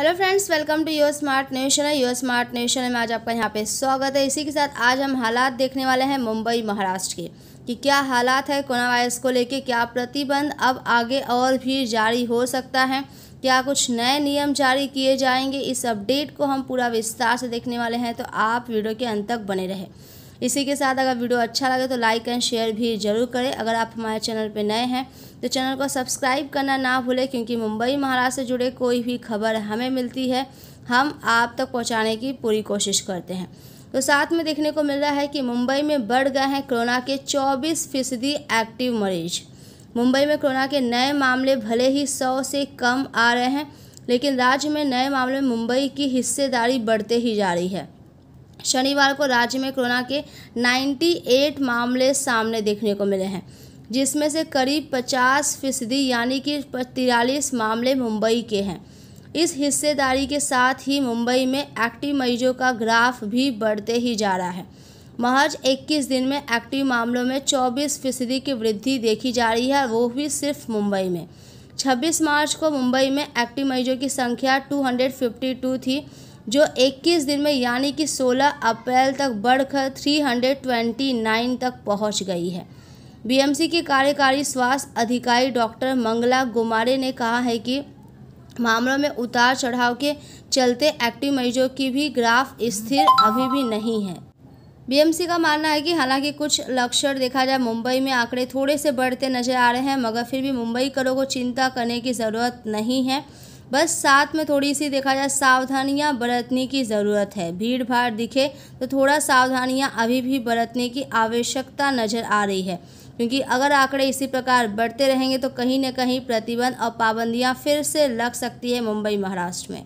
hello friends welcome to your smart news channel your smart news channel में आज आपका यहाँ पे स्वागत है इसी के साथ आज हम हालात देखने वाले हैं मुंबई महाराष्ट्र के कि क्या हालात है कोरोना वायरस को लेके क्या प्रतिबंध अब आगे और भी जारी हो सकता है क्या कुछ नए नियम जारी किए जाएंगे इस अपडेट को हम पूरा विस्तार से देखने वाले हैं तो आप वीडियो के अंत तक बने रहें इसी के साथ अगर वीडियो अच्छा लगे तो लाइक एंड शेयर भी ज़रूर करें अगर आप हमारे चैनल पर नए हैं तो चैनल को सब्सक्राइब करना ना भूलें क्योंकि मुंबई महाराष्ट्र से जुड़े कोई भी खबर हमें मिलती है हम आप तक पहुँचाने की पूरी कोशिश करते हैं तो साथ में देखने को मिल रहा है कि मुंबई में बढ़ गए हैं कोरोना के 24 फीसदी एक्टिव मरीज मुंबई में कोरोना के नए मामले भले ही 100 से कम आ रहे हैं लेकिन राज्य में नए मामले मुंबई की हिस्सेदारी बढ़ते ही जा रही है शनिवार को राज्य में कोरोना के 98 मामले सामने देखने को मिले हैं जिसमें से करीब 50 फीसदी यानी कि तिरालीस मामले मुंबई के हैं इस हिस्सेदारी के साथ ही मुंबई में एक्टिव मरीजों का ग्राफ भी बढ़ते ही जा रहा है महज 21 दिन में एक्टिव मामलों में 24 फीसदी की वृद्धि देखी जा रही है वो भी सिर्फ मुंबई में 26 मार्च को मुंबई में एक्टिव मरीजों की संख्या 252 थी जो 21 दिन में यानी कि 16 अप्रैल तक बढ़कर 329 तक पहुंच गई है बीएमसी के कार्यकारी स्वास्थ्य अधिकारी डॉक्टर मंगला गुमारे ने कहा है कि मामलों में उतार चढ़ाव के चलते एक्टिव मरीजों की भी ग्राफ स्थिर अभी भी नहीं है बीएमसी का मानना है कि हालांकि कुछ लक्षण देखा जाए मुंबई में आंकड़े थोड़े से बढ़ते नजर आ रहे हैं मगर फिर भी मुंबई करों को चिंता करने की ज़रूरत नहीं है बस साथ में थोड़ी सी देखा जाए सावधानियाँ बरतने की ज़रूरत है भीड़ भाड़ दिखे तो थोड़ा सावधानियाँ अभी भी बरतने की आवश्यकता नज़र आ रही है क्योंकि अगर आंकड़े इसी प्रकार बढ़ते रहेंगे तो कहीं ना कहीं प्रतिबंध और पाबंदियाँ फिर से लग सकती है मुंबई महाराष्ट्र में